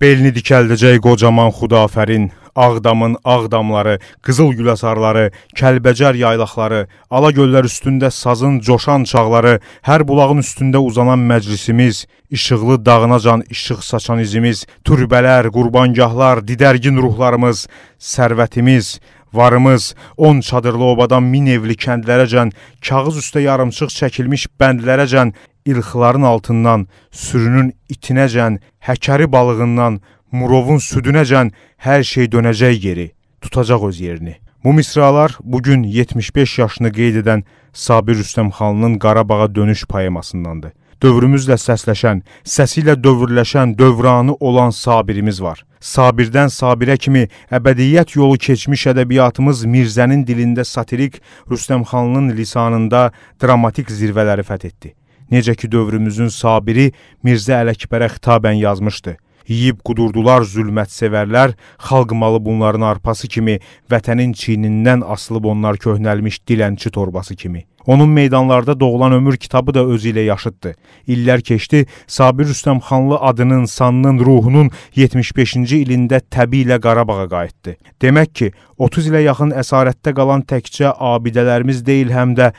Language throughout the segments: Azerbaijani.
Belini dikəldəcək qocaman Xudafərin, Ağdamın ağdamları, qızıl güləsarları, kəlbəcər yaylaqları, ala göllər üstündə sazın coşan çağları, hər bulağın üstündə uzanan məclisimiz, işıqlı dağınacan işıq saçan izimiz, türbələr, qurbangahlar, didərgin ruhlarımız, sərvətimiz, Varımız 10 çadırlı obadan min evli kəndlərəcən, kağız üstə yarımçıq çəkilmiş bəndlərəcən, ilxıların altından, sürünün itinəcən, həkəri balığından, murovun südünəcən hər şey dönəcək geri, tutacaq öz yerini. Bu misralar bugün 75 yaşını qeyd edən Sabir Rüstəmxanlının Qarabağa dönüş poemasındandır. Dövrümüzlə səsləşən, səsi ilə dövrləşən, dövranı olan Sabirimiz var. Sabirdən Sabirə kimi əbədiyyət yolu keçmiş ədəbiyyatımız Mirzənin dilində satirik, Rüstəmxanlının lisanında dramatik zirvələri fəth etdi. Necə ki dövrümüzün Sabiri Mirzə Ələkbərə xitabən yazmışdı. Yiyib qudurdular zülmət sevərlər, xalq malı bunların arpası kimi, vətənin çiynindən asılıb onlar köhnəlmiş dilənçi torbası kimi.'' Onun meydanlarda doğulan ömür kitabı da özü ilə yaşıddı. İllər keçdi, Sabir Rüstəmxanlı adının, sanının, ruhunun 75-ci ilində təbii ilə Qarabağa qayıtdı. Demək ki, 30 ilə yaxın əsarətdə qalan təkcə abidələrimiz deyil, həm də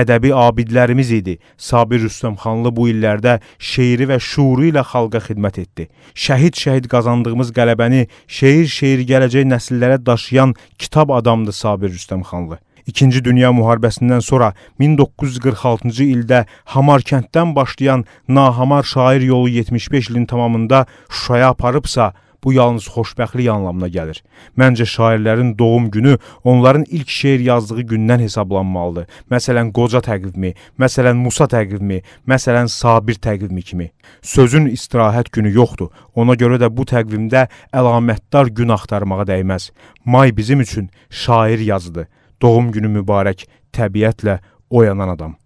ədəbi abidlərimiz idi. Sabir Rüstəmxanlı bu illərdə şeiri və şuuru ilə xalqa xidmət etdi. Şəhid-şəhid qazandığımız qələbəni şeir-şeir gələcək nəsillərə daşıyan kitab adamdı Sabir Rüstəmxanlı. 2-ci Dünya müharibəsindən sonra 1946-cı ildə Hamar kənddən başlayan Nahamar şair yolu 75 ilin tamamında Şuşaya aparıbsa, bu yalnız xoşbəxtlik anlamına gəlir. Məncə şairlərin doğum günü onların ilk şeir yazdığı gündən hesablanmalıdır. Məsələn, Qoca təqvimi, məsələn, Musa təqvimi, məsələn, Sabir təqvimi kimi. Sözün istirahət günü yoxdur. Ona görə də bu təqvimdə əlamətdar gün axtarmağa dəyməz. May bizim üçün şair yazıdır. Doğum günü mübarək, təbiətlə oyanan adam.